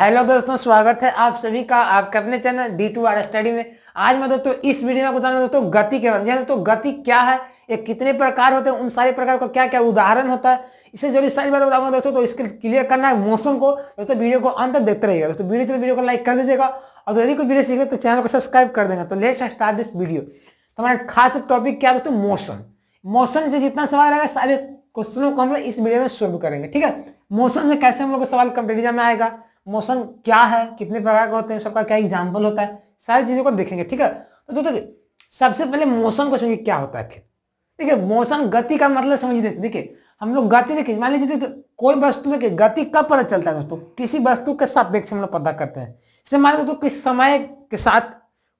hello दोस्तों स्वागत है आप सभी का आप अपने channel D two R study में आज मैं दोस्तों इस वीडियो में बताऊंगा दोस्तों गति के बारे में तो गति क्या है ये कितने प्रकार होते हैं उन सारे प्रकार का क्या क्या उदाहरण होता है इससे जुड़ी सारी बात बताऊंगा दोस्तों तो इसके क्लियर करना है मौसम को दोस्तों वीडियो को अंत तक देखते रहिएगा दोस्तों वीडियो वीडियो को लाइक कर दीजिएगा और यदि कोई वीडियो सीखे तो चैनल को सब्सक्राइब कर देगा तो लेट स्टार्ट दिस वीडियो तो हमारा खास टॉपिक क्या दोस्तों मौसम मौसम से जितना सवाल आएगा सारे क्वेश्चनों को हम लोग इस वीडियो में सोल्व करेंगे ठीक है मौसम से कैसे हम लोग को सवाल कंपेरिजन में आएगा मौसम क्या है कितने प्रकार के होते हैं सबका क्या एग्जाम्पल होता है सारी चीज़ों को देखेंगे ठीक है तो दोस्तों सबसे पहले मौसम को समझिए क्या होता है देखिए मौसम गति का मतलब समझ देते देखिए हम लोग गति देखिए मान लीजिए देखिए कोई वस्तु देखिए गति कब पता चलता है दोस्तों किसी वस्तु के सापेक्ष हम लोग पता करते हैं इससे मान लीजिए दोस्तों किस समय के साथ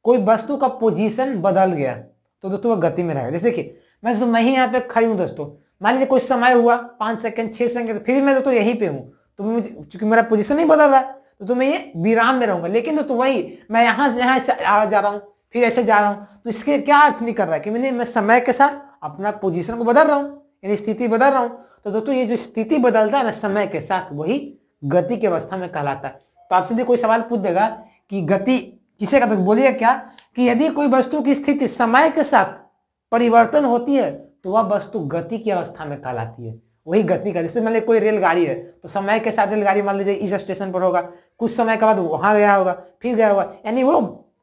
कोई वस्तु का पोजीशन बदल गया तो दोस्तों वह गति में रहेगा जैसे देखिए मैं दोस्तों मैं ही यहाँ पे खड़ी हूँ दोस्तों मान लीजिए कोई समय हुआ पाँच सेकंड छः सेकंड फिर मैं दोस्तों यहीं पे हूँ तुम्हें मुझे चूंकि मेरा पोजिशन नहीं बदल रहा है तो तुम्हें ये विराम में रहूंगा लेकिन दोस्तों वही मैं यहाँ से यहाँ जा रहा हूँ फिर ऐसे जा रहा हूँ तो इसके क्या अर्थ नहीं कर रहा है कि मैंने मैं समय के साथ अपना पोजिशन को बदल रहा हूँ यानी स्थिति बदल रहा हूँ तो दोस्तों ये जो स्थिति बदलता है ना समय के साथ वही गति की अवस्था में कहलाता है तो आपसे यदि कोई सवाल पूछ देगा कि गति किसे कहते बोलिए क्या कि यदि कोई वस्तु की स्थिति समय के साथ परिवर्तन होती है तो वह वस्तु गति की अवस्था में कहलाती है वही गति का जैसे मान लीजिए कोई रेलगाड़ी है तो समय के साथ रेलगाड़ी मान लीजिए इस स्टेशन पर होगा कुछ समय के बाद वहां गया होगा फिर गया होगा यानी वो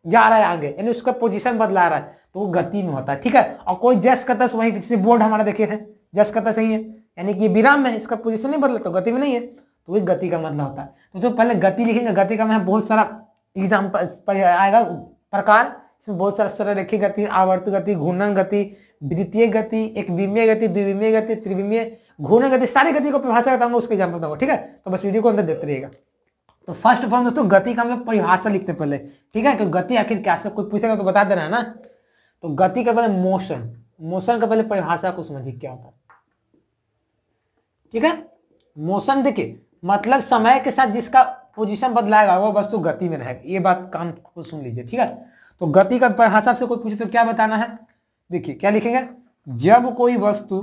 जा रहा है आगे यानी उसका पोजीशन बदला रहा है तो वो गति में होता है ठीक है और कोई जस करता वहीं पीछे बोर्ड हमारा देखे है जस करता यही है यानी कि विराम में इसका पोजिशन नहीं बदला तो गति में नहीं है तो वही गति का मतलब होता है तो जो पहले गति लिखेंगे गति का मैं बहुत सारा एग्जाम्पल आएगा प्रकार इसमें बहुत सारा सरल रेखी गति आवर्त गति घूर्णन गति द्वितीय गति एक विमीय गति द्विविमीय गति त्रिविमीय घूर्ण गति सारी गति को परिभाषा बताऊंगा उसके एग्जाम्पल बताऊंगा ठीक है तो बस वीडियो को अंदर देखते रहिएगा तो फर्स्ट फॉर्म दोस्तों गति का हमें परिभाषा लिखते पहले ठीक है क्योंकि गति आखिर क्या सब कुछ पूछेगा तो बता देना है ना तो गति का पहले मोशन मोशन का पहले परिभाषा को समझिए क्या होता है ठीक है मोशन देखिए मतलब समय के साथ जिसका पोजीशन बदलाएगा वो वस्तु गति में रहेगा ये बात काम को सुन लीजिए ठीक है तो गति का परिभाषा से कोई पूछे तो क्या बताना है देखिए क्या लिखेंगे जब कोई वस्तु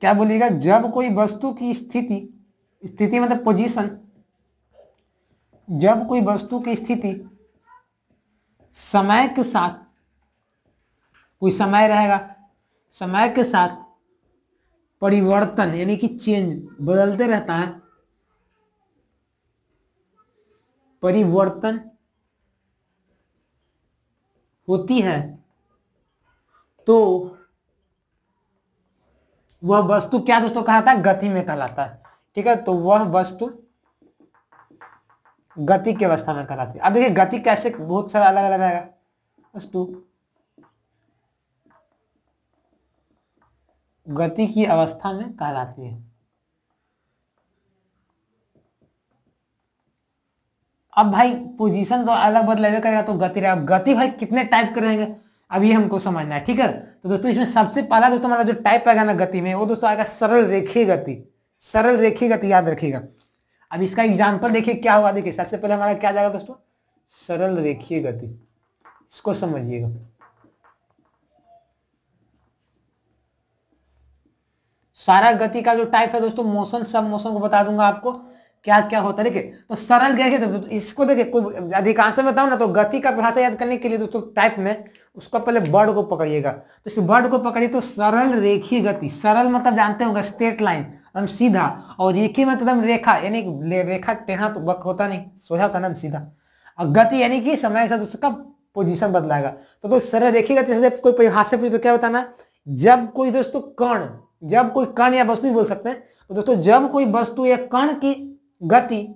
क्या बोलिएगा जब कोई वस्तु की स्थिति स्थिति मतलब पोजीशन जब कोई वस्तु की स्थिति समय के साथ कोई समय रहेगा समय के साथ परिवर्तन यानी कि चेंज बदलते रहता है परिवर्तन होती है तो वह वस्तु क्या दोस्तों कहलाता है गति में कहलाता है ठीक है तो वह वस्तु गति की अवस्था में कहलाती है अब देखिए गति कैसे बहुत सारा अलग अलग आएगा वस्तु गति की अवस्था में कहलाती है अब भाई पोजीशन तो अलग बदलेगा करेगा तो गति रहेगा गति भाई कितने टाइप के रहेंगे अब ये हमको समझना है ठीक है तो दोस्तों इसमें सबसे पहला दोस्तों हमारा जो टाइप आएगा ना गति में वो दोस्तों आएगा सरल रेखीय गति सरल रेखीय गति याद रखिएगा अब इसका एग्जाम्पल देखिए क्या होगा देखिए सबसे पहले हमारा क्या जाएगा दोस्तों सरल रेखीय गति इसको समझिएगा सारा गति का जो टाइप है दोस्तों मोशन सब मोशन को बता दूंगा आपको क्या क्या होता है देखिए तो सरल गैस है तो इसको देखिए कोई अधिकांश में तो बताओ ना तो गति का भाषा याद करने के लिए दोस्तों टाइप में उसको पहले बर्ड को पकड़िएगा तो इस बर्ड को पकड़िए तो सरल रेखी गति सरल मतलब जानते होंगे स्ट्रेट लाइन एकदम सीधा और रेखी मतलब एकदम रेखा यानी रेखा टेढ़ा तो वक्त होता नहीं सोझा था सीधा और गति यानी कि समय के साथ उसका पोजिशन बदलाएगा तो दोस्तों सरल रेखी गति से कोई परिभाषा पूछे तो क्या बताना जब कोई दोस्तों कर्ण जब कोई कर्ण या वस्तु बोल सकते हैं तो दोस्तों जब कोई वस्तु या कण की गति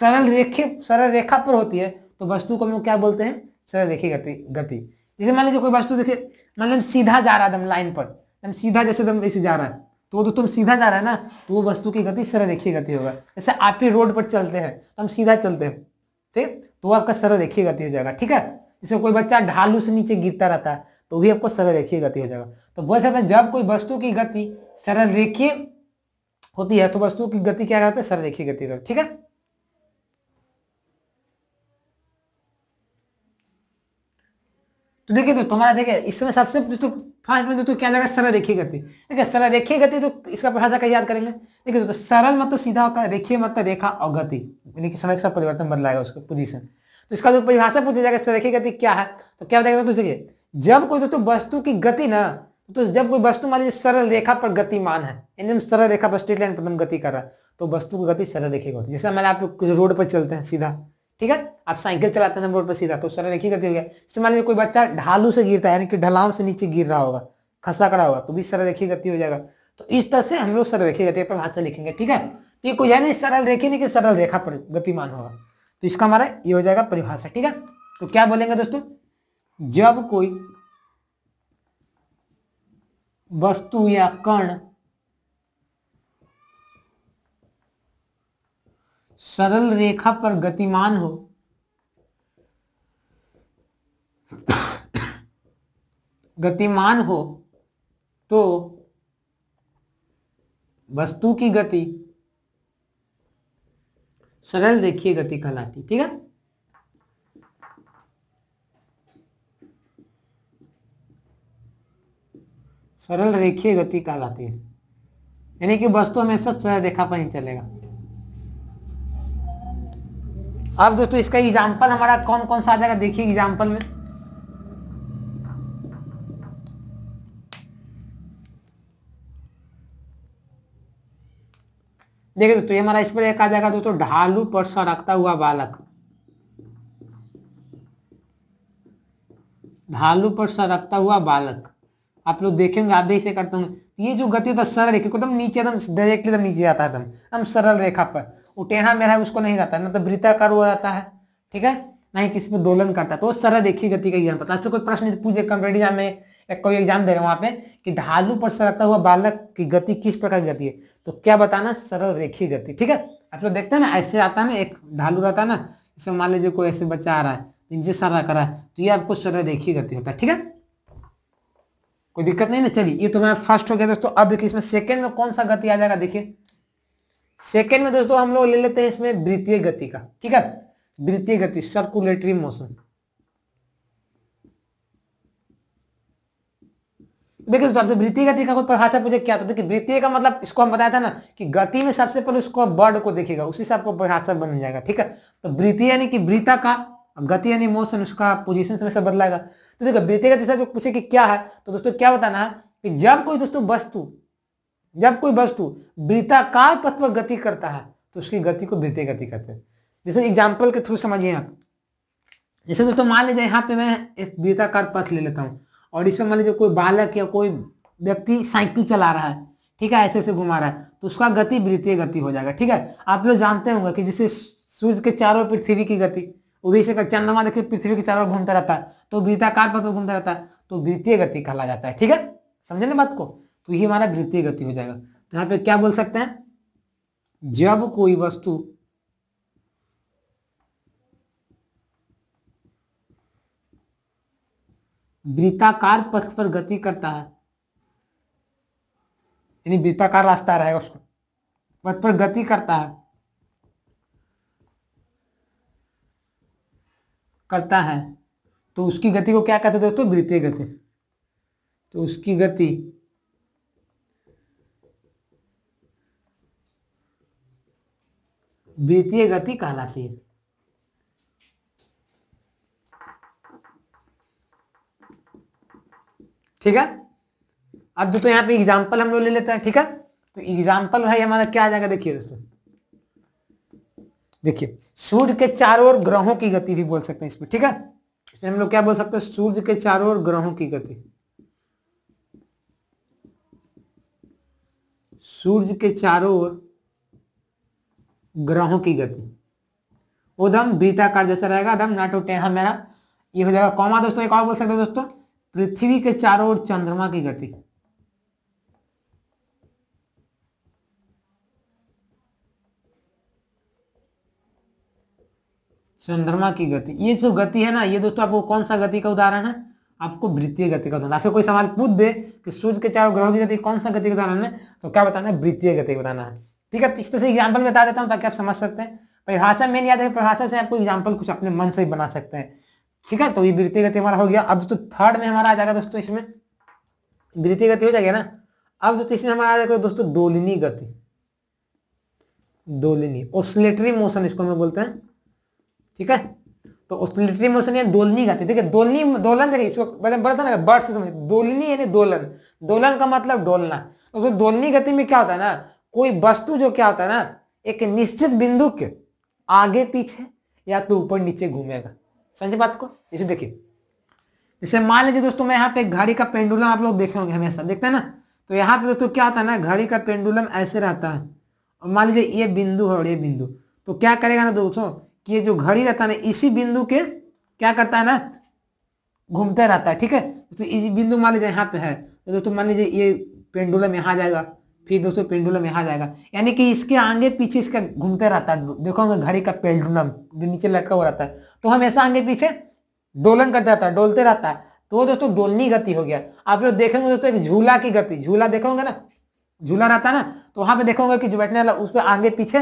सरल रेखे सरल रेखा पर होती है तो वस्तु को हम लोग क्या बोलते हैं सरल रेखी गति गति जैसे मान लीजिए कोई वस्तु देखे मान लीजिए सीधा जा रहा है एकदम लाइन पर एकदम सीधा जैसे एकदम ऐसे जा रहा है तो वो तो तुम सीधा जा रहा है ना तो वो वस्तु की गति सरल रेखी गति होगा जैसे आप ही रोड पर चलते हैं तो हम सीधा चलते हैं ठीक तो वो आपका सरल रेखी गति हो जाएगा ठीक है जैसे कोई बच्चा ढालू से नीचे गिरता रहता है तो भी आपको सरल रेखी गति हो जाएगा तो बोल सकते हैं जब कोई वस्तु की गति सरल रेखी होती है तो वस्तु की गति क्या कहते हैं सर देखिए गति तो ठीक है तो देखिए दोस्तों हमारा देखिए इसमें सबसे दोस्तों तो फास्ट में दोस्तों तो क्या जाएगा सरल रेखीय गति देखिए सरल रेखीय गति तो इसका परिभाषा कैसे याद करेंगे देखिए दोस्तों तो सरल मतलब सीधा होता है रेखीय मतलब रेखा और गति यानी कि समय के साथ परिवर्तन बदलाएगा उसका पोजिशन तो इसका जो परिभाषा पूछा जाएगा सरल रेखीय गति क्या है तो क्या बताएगा दोस्तों देखिए जब कोई दोस्तों वस्तु की गति ना तो जब कोई वस्तु मान लीजिए सरल रेखा पर गतिमान है एकदम सरल रेखा पर स्ट्रेट लाइन पर गति कर रहा है तो वस्तु की गति सरल रेखी होती है जैसे मैंने आप कुछ रोड पर चलते हैं सीधा ठीक है आप साइकिल चलाते हैं रोड पर सीधा तो सरल रेखी गति हो गया जैसे मान लीजिए कोई बच्चा ढालू से गिरता है यानी कि ढलाव से नीचे गिर रहा होगा खसा करा होगा तो भी सरल रेखी गति हो जाएगा तो इस तरह से हम लोग सरल रेखी गति पर भाषा लिखेंगे ठीक है तो ये कोई यानी सरल रेखी नहीं कि सरल रेखा पर गतिमान होगा तो इसका हमारा ये हो जाएगा परिभाषा ठीक है तो क्या बोलेंगे दोस्तों जब कोई वस्तु या कण सरल रेखा पर गतिमान हो गतिमान हो तो वस्तु की गति सरल रेखीय गति कहलाती ठीक है सरल रेखीय गति कहलाती है यानी कि वस्तु हमेशा सरल रेखा पर ही चलेगा अब दोस्तों इसका एग्जाम्पल हमारा कौन कौन सा आ जाएगा देखिए एग्जाम्पल में देखिए दोस्तों ये हमारा इस पर एक आ जाएगा दोस्तों ढालू पर सरकता हुआ बालक ढालू पर सरकता हुआ बालक आप लोग देखेंगे आप भी इसे करते होंगे तो ये जो गति होता है तो सरल रेखा को एकदम नीचे एकदम डायरेक्टली एकदम नीचे जाता है एकदम एकदम सरल रेखा पर वो टेढ़ा है उसको नहीं रहता है ना मतलब तो वृत्ताकार हो जाता है ठीक है ना ही किसी में दोलन करता है तो सरल रेखी गति का ज्ञान पता तो कोई प्रश्न पूछे कंप्यूटर में कोई एग्जाम दे रहे वहां वहाँ पे कि ढालू पर सरकता हुआ बालक की गति किस प्रकार की गति है तो क्या बताना सरल रेखी गति ठीक है आप लोग देखते हैं ना ऐसे आता है ना एक ढालू रहता है ना जैसे मान लीजिए कोई ऐसे बच्चा आ रहा है नीचे कर रहा है तो ये आपको सरल रेखी गति होता है ठीक है कोई दिक्कत नहीं ना चलिए ये तो मैं फर्स्ट हो गया दोस्तों अब देखिए इसमें सेकंड में कौन सा गति आ जाएगा देखिए सेकंड में दोस्तों हम लोग ले लेते हैं इसमें वृत्तीय गति का ठीक है वृत्तीय गति सर्कुलेटरी मोशन देखिए सबसे वृत्तीय गति का कोई परिभाषा पूछे क्या तो देखिए वृत्तीय का मतलब इसको हम बताया था ना कि गति में सबसे पहले उसको बर्ड को देखेगा उसी से आपको परिभाषा बन जाएगा ठीक है तो वृत्तीय यानी कि वृत्ता का गति यानी मोशन उसका पोजिशन से बदलाएगा तो देखो बेटे का तीसरा जो पूछे कि क्या है तो दोस्तों क्या बताना है कि जब कोई दोस्तों वस्तु जब कोई वस्तु वृत्ताकार पथ पर गति करता है तो उसकी गति को वृत्तीय गति कहते हैं जैसे एग्जाम्पल के थ्रू समझिए आप जैसे दोस्तों मान लीजिए यहाँ पे मैं एक वृत्ताकार पथ ले लेता हूँ और इसमें मान लीजिए कोई बालक या कोई व्यक्ति साइकिल चला रहा है ठीक है ऐसे ऐसे घुमा रहा है तो उसका गति वृत्तीय गति हो जाएगा ठीक है आप लोग जानते होंगे कि जैसे सूर्य के चारों पृथ्वी की गति उदय से चंद्रमा देखिए पृथ्वी के चारों ओर घूमता रहता है तो वृत्ताकार पथ पर घूमता रहता है तो वृत्तीय गति कहला जाता है ठीक है समझे ना बात को तो ये हमारा वृत्तीय गति हो जाएगा तो यहाँ पे क्या बोल सकते हैं जब कोई वस्तु वृत्ताकार पथ पर गति करता है यानी वृत्ताकार रास्ता रहेगा उसको पथ पर गति करता है करता है तो उसकी गति को क्या कहते हैं दोस्तों वृत्तीय गति तो उसकी गति वृत्तीय गति कहलाती है ठीक है अब जो तो यहां पे एग्जाम्पल हम लोग ले लेते हैं ठीक है तो एग्जाम्पल भाई हमारा क्या आ जाएगा देखिए दोस्तों देखिए सूर्य के चारों ओर ग्रहों की गति भी बोल सकते हैं इसमें ठीक है इसमें हम लोग क्या बोल सकते हैं सूर्य के चारों ओर ग्रहों की गति सूर्य के चारों ओर ग्रहों की गति उदम वृताकार जैसा रहेगा अदम नाटो टेढ़ा मेरा ये हो जाएगा कौमा दोस्तों एक और बोल सकते हैं दोस्तों पृथ्वी के चारों ओर चंद्रमा की गति चंद्रमा की गति ये जो गति है ना ये दोस्तों आपको कौन सा गति का उदाहरण है आपको वृत्तीय गति का उदाहरण कोई सवाल पूछ दे कि सूर्य के चारों ग्रहों की गति कौन सा गति का उदाहरण है तो क्या बताना है वृत्तीय गति का बताना है ठीक है तो इस तरह से एग्जाम्पल बता देता हूँ ताकि आप समझ सकते हैं परिभाषा मेन याद है परिभाषा से आपको एग्जाम्पल कुछ अपने मन से ही बना सकते हैं ठीक है तो ये वृत्तीय गति हमारा हो गया अब दोस्तों थर्ड में हमारा आ जाएगा दोस्तों इसमें वृत्तीय गति हो जाएगा ना अब दोस्तों इसमें हमारा आ जाएगा दोस्तों दोलिनी गति दोलिनी ओसलेटरी मोशन इसको हमें बोलते हैं ठीक है तो ऑस्टिलिटरी मोशन या दोलनी कहते हैं देखिए दोलनी दोलन देखिए इसको मैंने बड़ा था ना बर्ड से समझ दोलनी यानी दोलन दोलन का मतलब डोलना तो दोलनी गति में क्या होता है ना कोई वस्तु जो क्या होता है ना एक निश्चित बिंदु के आगे पीछे या तो ऊपर नीचे घूमेगा समझे बात को इसे देखिए जैसे मान लीजिए दोस्तों मैं यहाँ पे घड़ी का पेंडुलम आप लोग देखे होंगे हमेशा देखते हैं ना तो यहाँ पे दोस्तों क्या होता है ना घड़ी का पेंडुलम ऐसे रहता है और मान लीजिए ये बिंदु है और ये बिंदु तो क्या करेगा ना दोस्तों कि ये जो घड़ी रहता है ना इसी बिंदु के क्या करता है ना घूमते रहता है ठीक है तो इसी बिंदु मान लीजिए यहाँ पे है तो दोस्तों मान लीजिए ये पेंडुलम यहाँ जाएगा फिर दोस्तों पेंडुलम यहाँ जाएगा यानी कि इसके आगे पीछे इसका घूमते रहता है देखोगे घड़ी का पेंडुलम जो नीचे लटका हुआ रहता है तो हमेशा आगे पीछे डोलन करता रहता है डोलते रहता है तो दोस्तों दोलनी गति हो गया आप लोग देखेंगे दोस्तों एक झूला की गति झूला देखोगे ना झूला रहता है ना तो वहां पे देखोगे कि जो बैठने वाला उस पर आगे पीछे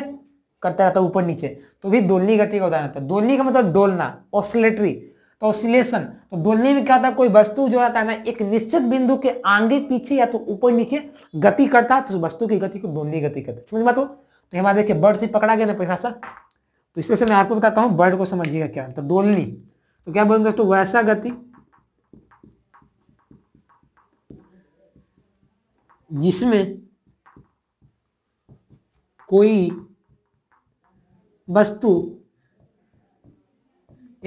करता रहता है ऊपर नीचे तो भी दोलनी गति का उदाहरण दोलनी का मतलब डोलना ऑसिलेटरी तो ऑसिलेशन तो दोलनी में क्या होता है कोई वस्तु जो रहता है ना एक निश्चित बिंदु के आगे पीछे या तो ऊपर नीचे गति करता है तो वस्तु की गति को दोलनी गति करता है समझ बात हो तो हमारे देखिए बर्ड से पकड़ा गया ना परिभाषा तो इससे मैं आपको बताता हूँ बर्ड को समझिएगा क्या तो दोलनी तो क्या बोलेंगे दोस्तों वैसा गति जिसमें कोई वस्तु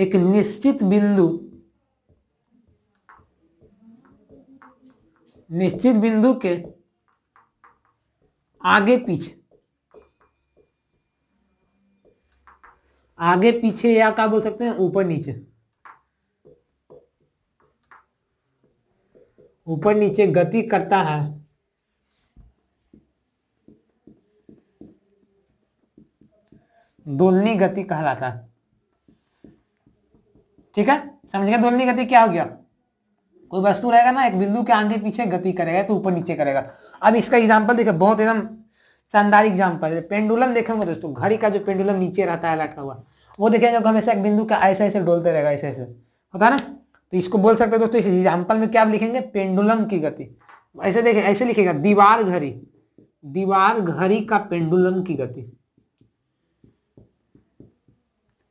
एक निश्चित बिंदु निश्चित बिंदु के आगे पीछे आगे पीछे या क्या बोल सकते हैं ऊपर नीचे ऊपर नीचे गति करता है दोलनी गति कहलाता है ठीक है समझ गया दुलनी गति क्या हो गया कोई वस्तु रहेगा ना एक बिंदु के आगे पीछे गति करेगा तो ऊपर नीचे करेगा अब इसका एग्जाम्पल देखे बहुत एकदम शानदार एग्जाम्पल है पेंडुलम देखेंगे दोस्तों घड़ी का जो पेंडुलम नीचे रहता है लटका हुआ वो देखेंगे हमेशा एक बिंदु का ऐसे ऐसे डोलते रहेगा ऐसे ऐसे होता है ना तो इसको बोल सकते हैं दोस्तों इस एग्जाम्पल में क्या लिखेंगे पेंडुलम की गति ऐसे देखें ऐसे लिखेगा दीवार घड़ी दीवार घड़ी का पेंडुलम की गति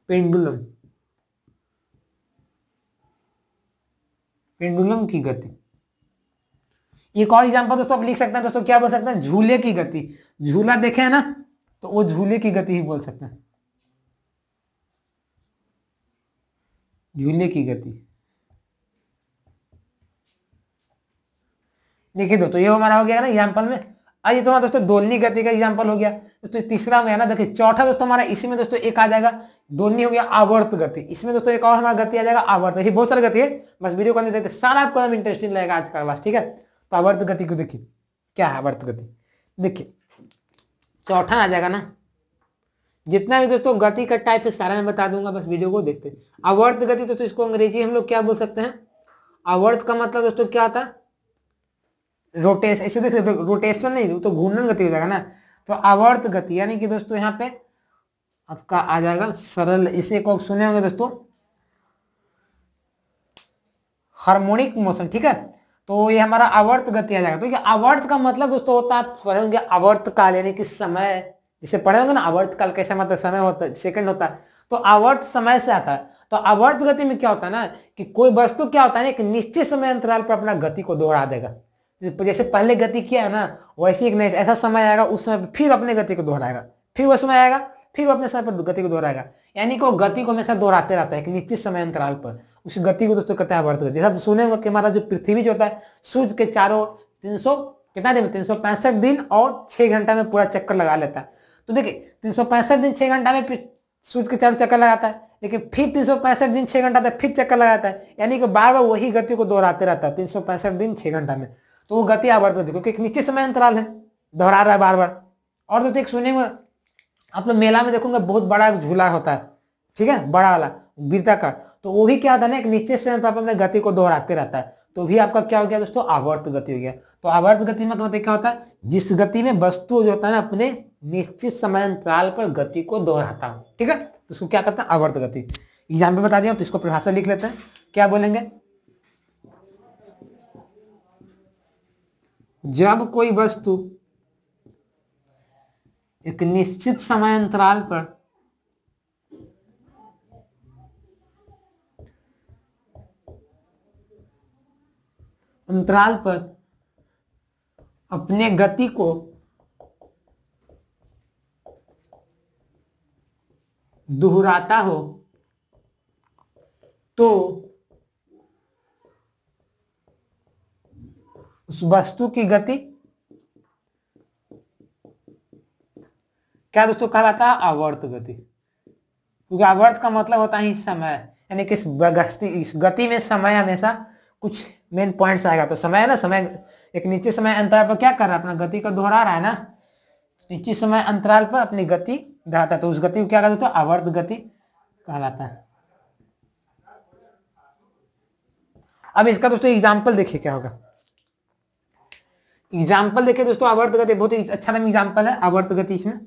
पेंडुलम पेंडुलम की गति एक और एग्जांपल दोस्तों आप लिख सकते हैं दोस्तों क्या बोल सकते हैं झूले की गति झूला देखे है ना तो वो झूले की गति ही बोल सकते हैं झूले की गति देखिए दोस्तों ये हमारा हो गया ना एग्जाम्पल में आइए तुम्हारा तो दोस्तों दोलनी गति का एग्जाम्पल हो गया दोस्तों तीसरा में है ना देखिए चौथा दोस्तों हमारा इसी में दोस्तों एक आ जाएगा दोनों हो गया आवर्त गति इसमें दोस्तों एक और हमारा गति आ जाएगा आवर्त ऐसी बहुत सारी गति है बस वीडियो को देते सारा आपको हम इंटरेस्टिंग लगेगा आज का क्लास ठीक है तो आवर्त गति को देखिए क्या है आवर्त गति देखिए चौथा आ जाएगा ना जितना भी दोस्तों गति का टाइप है सारा मैं बता दूंगा बस वीडियो को देखते अवर्त गति दोस्तों इसको अंग्रेजी हम लोग क्या बोल सकते हैं अवर्त का मतलब दोस्तों क्या होता रोटेशन ऐसे देख रोटेशन नहीं तो घूर्णन गति हो जाएगा ना तो अवर्त गति यानी कि दोस्तों यहाँ पे आपका आ जाएगा सरल इसे को सुने होंगे दोस्तों हार्मोनिक मोशन ठीक है तो ये हमारा आवर्त गति आ जाएगा तो ये आवर्त का मतलब दोस्तों होता है आप पढ़े होंगे काल यानी कि समय जिसे पढ़े होंगे ना अवर्त काल कैसे मतलब समय होता है सेकंड होता है तो अवर्त समय से आता है तो अवर्त गति में क्या होता है ना कि कोई वस्तु क्या होता है ना एक निश्चित समय अंतराल पर अपना गति को दोहरा देगा जैसे पहले गति किया है ना वैसे एक ऐसा समय आएगा उस समय फिर अपने गति को दोहराएगा फिर वह समय आएगा फिर वो अपने समय पर गति को दोहराएगा यानी कि वो गति को हमेशा दोहराते रहता है एक निश्चित समय अंतराल पर उस गति को दोस्तों कहते हैं वर्त गति जैसा सुने होगा कि हमारा जो पृथ्वी जो होता है सूर्य के चारों तीन कितना दिन तीन दिन और छह घंटा में पूरा चक्कर लगा लेता है तो देखिए तीन दिन छह घंटा में सूर्य के चारों चक्कर लगाता है लेकिन फिर तीन दिन छह घंटा तक फिर चक्कर लगाता है यानी कि बार बार वही गति को दोहराते रहता है तीन दिन छह घंटा में तो वो गति आवर्त होती है क्योंकि एक निश्चित समय अंतराल है दोहरा रहा है बार बार और दोस्तों एक सुने आप लोग मेला में देखोगे बहुत बड़ा झूला होता है ठीक है बड़ा वाला वृत्ताकार तो वो भी क्या होता है ना एक नीचे से तो आप अपने गति को दोहराते रहता है तो भी आपका क्या हो गया दोस्तों आवर्त गति हो गया तो आवर्त गति में मतलब क्या होता है जिस गति में वस्तु जो होता है ना अपने निश्चित समय अंतराल पर गति को दोहराता हूँ ठीक है तो उसको क्या करता है आवर्त गति एग्जाम पे बता दिया तो इसको परिभाषा लिख लेते हैं क्या बोलेंगे जब कोई वस्तु एक निश्चित समय अंतराल पर अंतराल पर अपने गति को दोहराता हो तो उस वस्तु की गति क्या दोस्तों कहा जाता है आवर्त गति क्योंकि आवर्त का मतलब होता है समय यानी कि इस गति में समय हमेशा कुछ मेन पॉइंट्स आएगा तो समय है ना समय एक नीचे समय अंतराल पर क्या कर रहा है अपना गति को दोहरा रहा है ना नीचे समय अंतराल पर अपनी गति दोहराता है तो उस गति को क्या कहते हैं तो आवर्त गति कहलाता है अब इसका दोस्तों एग्जाम्पल देखिए क्या होगा एग्जाम्पल देखिए दोस्तों आवर्त गति बहुत ही अच्छा नाम एग्जाम्पल है आवर्त गति इसमें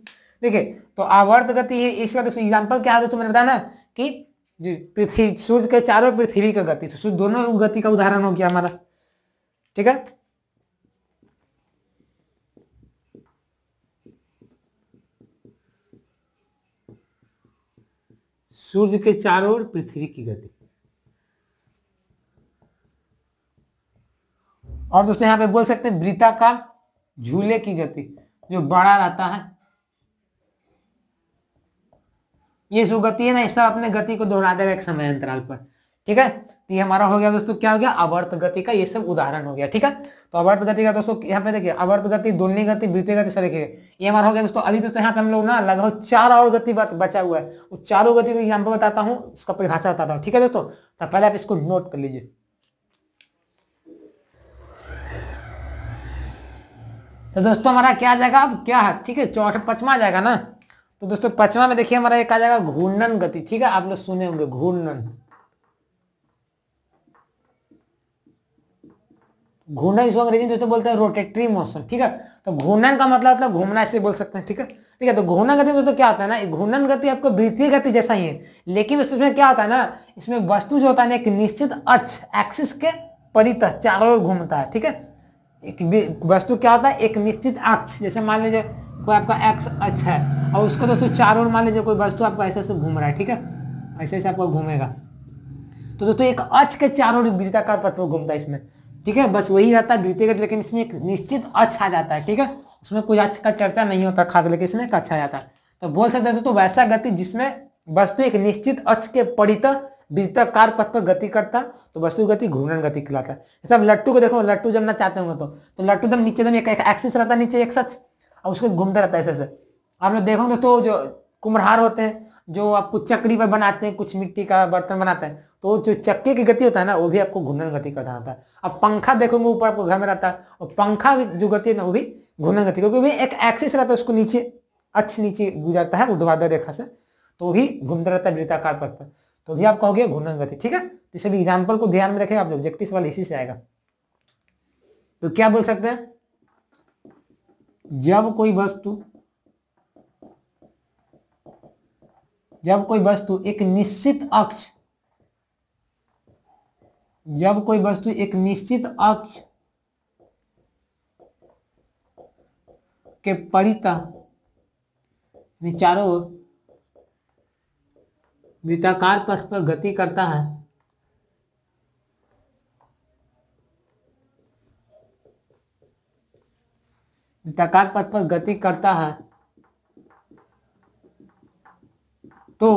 देखिए तो आवर्त गति है इसका दोस्तों एग्जाम्पल क्या है दोस्तों मैंने बताया ना कि पृथ्वी सूर्य के चारों पृथ्वी का गति तो सूर्य दोनों गति का उदाहरण हो गया हमारा ठीक है सूर्य के चारों ओर पृथ्वी की गति और दोस्तों यहां पे बोल सकते हैं वृत्ताकार झूले की गति जो बड़ा रहता है ये सुगति है ना इस अपने गति को दोहरा देगा एक समय अंतराल पर ठीक है तो ये हमारा हो गया दोस्तों क्या हो गया अवर्त गति का ये सब उदाहरण हो गया ठीक है तो अवर्त गति का दोस्तों यहाँ पे देखिए अवर्त गति दोनों गति वृत्तीय गति सर देखिए ये हमारा हो गया दोस्तों अभी दोस्तों यहाँ पे हम लोग ना लगभग चार और गति बचा हुआ है वो चारों गति को एग्जाम्पल बताता हूँ उसका परिभाषा बताता हूँ ठीक है दोस्तों तो पहले आप इसको नोट कर लीजिए तो दोस्तों हमारा क्या आ जाएगा अब क्या है ठीक है चौथा पचमा आ जाएगा ना तो दोस्तों पचवा में देखिए हमारा एक आ जाएगा घूर्णन गति ठीक है आप लोग सुने होंगे घूर्णन घूर्णन इसको अंग्रेजी में दोस्तों बोलते हैं रोटेटरी मोशन ठीक है तो घूर्णन का मतलब मतलब घूमना ऐसे बोल सकते हैं ठीक है ठीक है तो घूर्णन गति में दोस्तों क्या होता है ना घूर्णन गति आपको वृत्तीय गति जैसा ही है लेकिन दोस्तों इसमें क्या होता है ना इसमें वस्तु जो होता है ना एक निश्चित अक्ष एक्सिस के परित चारों ओर घूमता है ठीक है एक वस्तु क्या होता है एक निश्चित अक्ष जैसे मान लीजिए कोई आपका एक्स अच्छा है और उसको दोस्तों चार ओर मान लीजिए कोई वस्तु आपका ऐसे ऐसे घूम रहा है ठीक है ऐसे ऐसे आपका घूमेगा तो दोस्तों एक अच के ओर वृत्ताकार पथ पर घूमता है इसमें ठीक है बस वही रहता है वृत्तिगत लेकिन इसमें एक निश्चित अच आ जाता है ठीक है उसमें कोई अच का चर्चा नहीं होता खास लेकिन इसमें एक अच्छा जाता है तो बोल सकते हैं दोस्तों वैसा गति जिसमें वस्तु एक निश्चित अच के परित वृत्ताकार पथ पर गति करता तो वस्तु गति घूर्णन गति कहलाता है लट्टू को देखो लट्टू जब चाहते होंगे तो, तो लट्टू एकदम नीचे एक एक्सिस रहता नीचे एक सच और उसके घूमता रहता है ऐसे ऐसे आप लोग देखोगे दोस्तों जो कुम्हार होते हैं जो आपको चक्री पर बनाते हैं कुछ मिट्टी का बर्तन बनाते हैं तो जो चक्के की गति होता है ना वो भी आपको घूमने गति का होता है अब पंखा देखोगे ऊपर आपको घर में रहता है और पंखा जो गति है ना वो भी घूमने गति क्योंकि भी एक एक्सिस रहता है उसको नीचे अच्छ नीचे गुजरता है ऊर्ध्वाधर रेखा से तो भी घूमता रहता है वृत्ताकार पथ पर तो भी आप कहोगे घूर्णन गति ठीक है तो सभी एग्जाम्पल को ध्यान में रखें आप ऑब्जेक्टिव सवाल इसी से आएगा तो क्या बोल सकते हैं जब कोई वस्तु जब कोई वस्तु एक निश्चित अक्ष जब कोई वस्तु एक निश्चित अक्ष के परिता चारों वृत्ताकार पथ पर गति करता है डकार पथ पर गति करता है तो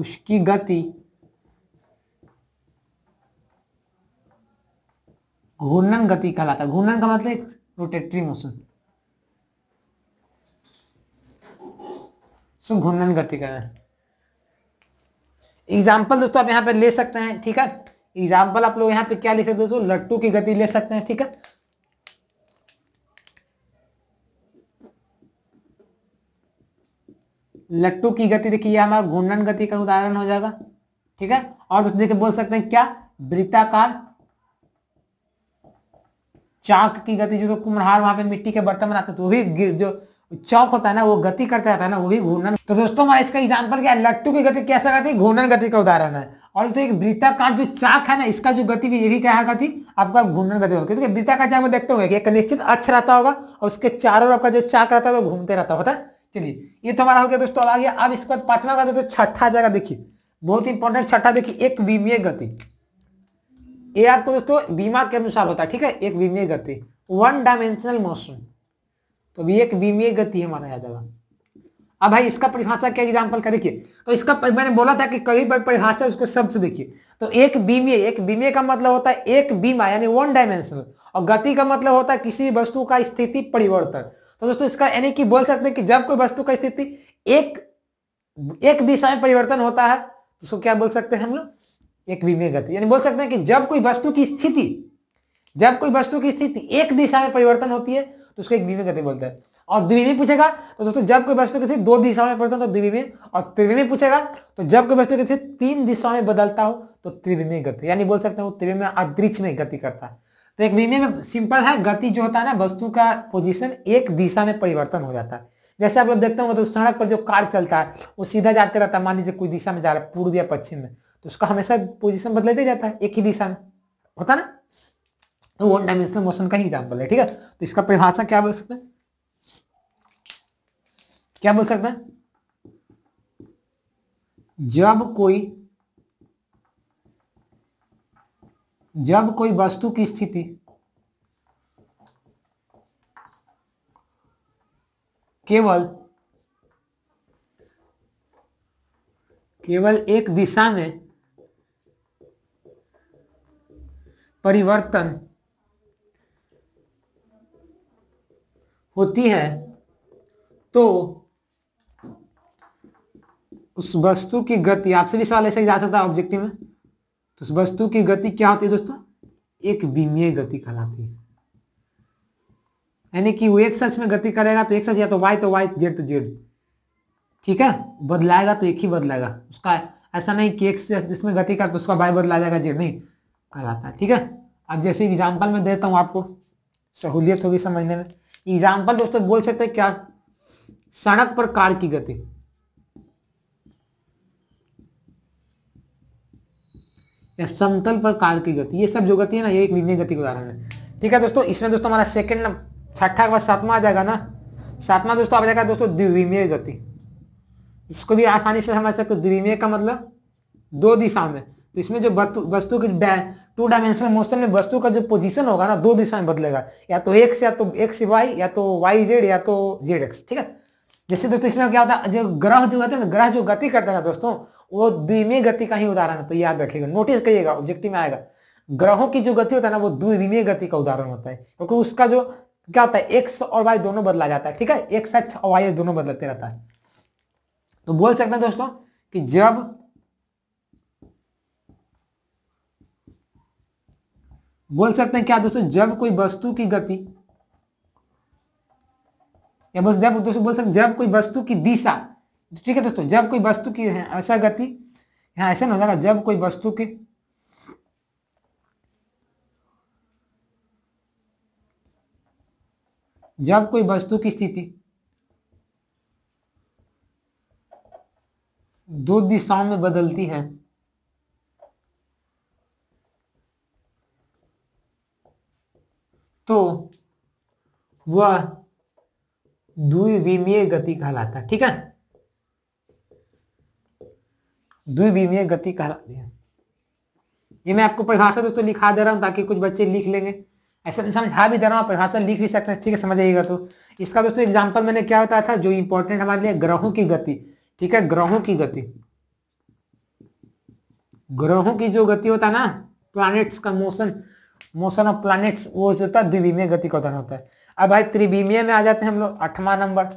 उसकी गति घूर्णन गति कहलाता है घूर्णन का मतलब रोटेटरी मोशन घूर्णन गति का एग्जाम्पल दोस्तों आप यहां पे ले सकते हैं ठीक है एग्जाम्पल आप लोग यहां पे क्या लिख सकते हैं दोस्तों लट्टू की गति ले सकते हैं ठीक है लट्टू की गति देखिए हमारा घूर्णन गति का उदाहरण हो जाएगा ठीक है और दोस्तों देखिए बोल सकते हैं क्या वृत्ताकार चाक की गति जो कुम्हार वहां पे मिट्टी के बर्तन बनाते तो भी जो चौक होता है ना वो गति करता रहता है ना वो भी घूर्णन तो दोस्तों हमारा इसका एग्जाम्पल क्या है लट्टू की गति कैसा रहती है घूर्णन गति का उदाहरण है और जो एक वृत्ताकार जो चाक है ना इसका जो गति भी ये भी क्या गति आपका घूर्णन गति होगी क्योंकि वृत्ताकार चाक में देखते हुए कि एक निश्चित अक्ष रहता होगा और उसके चारों आपका जो चाक रहता है वो घूमते रहता होता है चलिए ये तो हमारा हो गया दोस्तों आ गया अब इसके बाद पांचवा का दोस्तों छठा जाएगा देखिए बहुत इंपॉर्टेंट छठा देखिए एक विमीय गति ये आपको दोस्तों बीमा के अनुसार होता है ठीक है एक विमीय गति वन डायमेंशनल मोशन तो भी एक विमीय गति हमारा आ जाएगा अब भाई इसका परिभाषा क्या एग्जाम्पल का देखिए तो इसका मैंने बोला था कि कभी परिभाषा उसको शब्द देखिए तो एक बीमे एक बीमे का मतलब होता है एक बीमा यानी वन डायमेंशनल और गति का मतलब होता है किसी भी वस्तु का स्थिति परिवर्तन तो दोस्तों इसका यानी कि बोल सकते हैं कि जब कोई वस्तु का स्थिति एक एक दिशा में परिवर्तन होता है तो उसको क्या बोल सकते हैं हम लोग एक विमेय गति यानी बोल सकते हैं कि जब कोई वस्तु की स्थिति जब कोई वस्तु की स्थिति एक दिशा में परिवर्तन होती है तो उसको एक विमेय गति बोलते हैं और द्विविमी पूछेगा तो दोस्तों जब कोई वस्तु किसी दो दिशाओं में परिवर्तन तो द्विविमी और त्रिवेणी पूछेगा तो जब कोई वस्तु किसी तीन दिशाओं में बदलता हो तो त्रिविमी गति यानी बोल सकते हो त्रिविमी अदृक्ष में गति करता है तो एक मीमे में सिंपल है गति जो होता है ना वस्तु का पोजिशन एक दिशा में परिवर्तन हो जाता है जैसे आप लोग देखते होंगे तो सड़क पर जो कार चलता है वो सीधा जाते रहता है मान लीजिए कोई दिशा में जा रहा है पूर्व या पश्चिम में तो उसका हमेशा पोजिशन बदलते जाता है एक ही दिशा में होता ना तो वन डायमेंशनल मोशन का ही एग्जाम्पल है ठीक है तो इसका परिभाषा क्या बोल सकते हैं क्या बोल सकते हैं जब कोई जब कोई वस्तु की स्थिति केवल केवल एक दिशा में परिवर्तन होती है तो उस वस्तु की गति आपसे भी सवाल ऐसे ही जा सकता है ऑब्जेक्टिव में तो वस्तु की गति क्या होती है दोस्तों एक विमीय गति कहलाती है यानी कि वो एक सच में गति करेगा तो एक सच या तो वाई तो वाई जेड तो जेड ठीक है बदलाएगा तो एक ही बदलाएगा उसका ऐसा नहीं कि एक जिसमें गति कर तो उसका वाई बदला जाएगा जेड नहीं कहलाता है ठीक है अब जैसे एग्जाम्पल में देता हूँ आपको सहूलियत होगी समझने में एग्जाम्पल दोस्तों बोल सकते हैं क्या सड़क पर कार की गति या समतल पर कार की गति ये सब जो गति है ना ये एक लीनियर गति का उदाहरण है ठीक है दोस्तों इसमें दोस्तों हमारा सेकंड छठा के बाद सातवां आ जाएगा ना सातवां दोस्तों आ जाएगा दोस्तों द्विविमीय गति इसको भी आसानी से समझ सकते हो द्विविमीय का मतलब दो दिशा में तो इसमें जो वस्तु की टू डायमेंशनल मोशन में वस्तु का जो पोजीशन होगा ना दो दिशा में बदलेगा या तो एक्स या तो एक्स वाई या तो वाई जेड या तो जेड एक्स ठीक है जैसे दोस्तों इसमें क्या होता है जो ग्रह जो होते हैं ग्रह जो गति करते हैं दोस्तों वो द्विमीय गति का ही उदाहरण है तो याद रखिएगा नोटिस करिएगा ऑब्जेक्टिव में आएगा ग्रहों की जो गति होता है ना वो द्विमीय गति का उदाहरण होता है क्योंकि उसका जो क्या होता है एक्स और वाई दोनों बदला जाता है ठीक है एक्स एक्स और वाई दोनों बदलते रहता है तो बोल सकते हैं दोस्तों कि जब बोल सकते हैं क्या दोस्तों जब कोई वस्तु की गति या बस जब दोस्तों बोल सकते जब कोई वस्तु की दिशा ठीक है दोस्तों जब कोई वस्तु की ऐसा गति यहाँ ऐसा हो जाएगा जब कोई वस्तु की जब कोई वस्तु की स्थिति दो दिशाओं में बदलती है तो वह द्विविमीय गति कहलाता है ठीक है द्विविमीय गति कहलाती है ये मैं आपको परिभाषा दोस्तों लिखा दे रहा हूँ ताकि कुछ बच्चे लिख लेंगे ऐसा मैं समझा भी दे रहा हूँ परिभाषा लिख भी सकते हैं ठीक है समझ आइएगा तो इसका दोस्तों एग्जाम्पल मैंने क्या होता था जो इंपॉर्टेंट हमारे लिए ग्रहों की गति ठीक है ग्रहों की गति ग्रहों की जो गति होता है ना प्लानिट्स का मोशन मोशन ऑफ प्लानिट्स वो जो होता है द्विविमीय गति का उदाहरण होता है अब भाई त्रिविमीय में आ जाते हैं हम लोग अठवा नंबर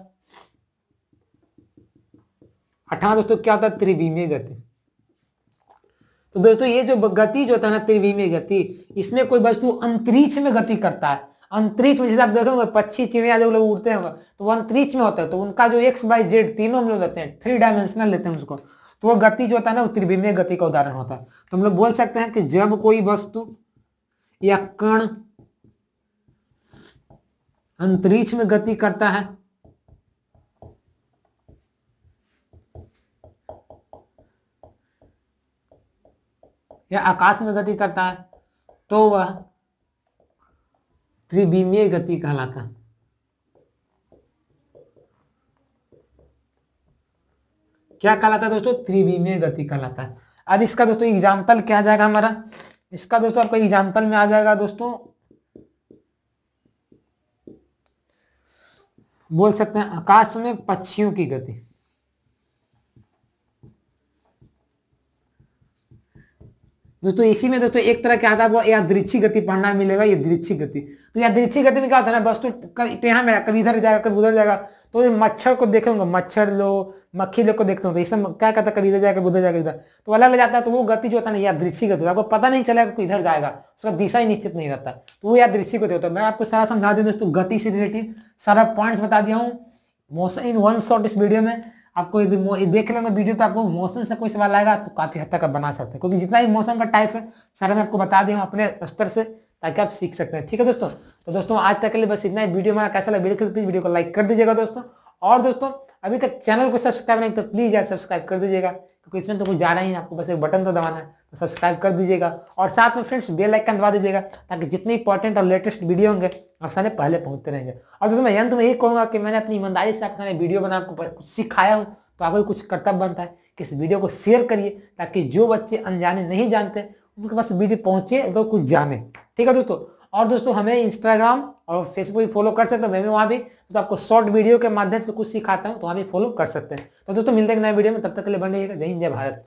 अठवा दोस्तों क्या होता है त्रिविमीय गति तो दोस्तों ये जो गति जो होता है ना त्रिविमी गति इसमें कोई वस्तु अंतरिक्ष में गति करता है अंतरिक्ष में जैसे आप देखोगे पक्षी चिड़िया जो लोग उड़ते होंगे तो वो अंतरिक्ष में होता है तो उनका जो एक्स बाई जेड तीनों हम लोग लेते हैं थ्री डायमेंशनल लेते हैं उसको तो वो गति जो होता है ना वो त्रिविमीय गति का उदाहरण होता है तो हम लोग बोल सकते हैं कि जब कोई वस्तु या कण अंतरिक्ष में गति करता है या आकाश में गति करता है तो वह त्रिविमीय गति कहलाता है क्या कहलाता है दोस्तों त्रिविमीय गति कहलाता है अब इसका दोस्तों एग्जाम्पल क्या आ जाएगा हमारा इसका दोस्तों आपका एग्जाम्पल में आ जाएगा दोस्तों बोल सकते हैं आकाश में पक्षियों की गति दोस्तों इसी में दोस्तों एक तरह क्या आता है आपको गति पढ़ना मिलेगा दृक्षी गति तो यादृच्छी गति में क्या होता है ना वस्तु तो तो यहाँ में कभी इधर जाएगा कभी उधर जाएगा तो मच्छर को देखे होंगे मच्छर लो मक्खी लोग को देखते हो तो इसमें क्या कहता है कभी इधर जाएगा उधर जाएगा इधर तो अलग अलग जाता है तो वो गति जो होता है ना यादृच्छी गति आपको पता नहीं चलेगा कि इधर जाएगा उसका दिशा ही निश्चित नहीं रहता तो वो यादृच्छी गति होता है मैं आपको सारा समझा दूँ दोस्तों गति से रिलेटेड सारा पॉइंट्स बता दिया हूँ मोशन इन वन शॉर्ट इस वीडियो में आपको यदि देख लेंगे वीडियो तो आपको मौसम से कोई सवाल आएगा तो काफ़ी हद तक आप बना सकते हैं क्योंकि जितना भी मौसम का टाइप है सारा मैं आपको बता दें अपने स्तर से ताकि आप सीख सकते हैं ठीक है दोस्तों तो दोस्तों आज तक के लिए बस इतना ही वीडियो में कैसा लगा वीडियो प्लीज वीडियो को लाइक कर दीजिएगा दोस्तों और दोस्तों अभी तक चैनल को सब्सक्राइब नहीं तो प्लीज़ यार सब्सक्राइब कर दीजिएगा क्योंकि इसमें तो कुछ जाना ही है आपको बस एक बटन तो दबाना है तो सब्सक्राइब कर दीजिएगा और साथ में फ्रेंड्स बेल आइकन दबा दीजिएगा ताकि जितने इंपॉर्टेंट और लेटेस्ट वीडियो होंगे आप सारे पहले पहुंचते रहेंगे और दोस्तों मैं यंत तो में यही कहूँगा कि मैंने अपनी ईमानदारी से आप सारे वीडियो बना आपको कुछ सिखाया हूँ तो आपको कुछ कर्तव्य बनता है कि इस वीडियो को शेयर करिए ताकि जो बच्चे अनजाने नहीं जानते उनके पास वीडियो पहुँचे तो कुछ जाने ठीक है दोस्तों और दोस्तों हमें इंस्टाग्राम और फेसबुक भी फॉलो कर सकते हो मैं भी वहाँ भी तो आपको शॉर्ट वीडियो के माध्यम से कुछ सिखाता हूँ तो वहाँ भी फॉलो कर सकते हैं तो दोस्तों मिलते हैं नए वीडियो में तब तक के लिए बन रहिएगा जय हिंद जय भारत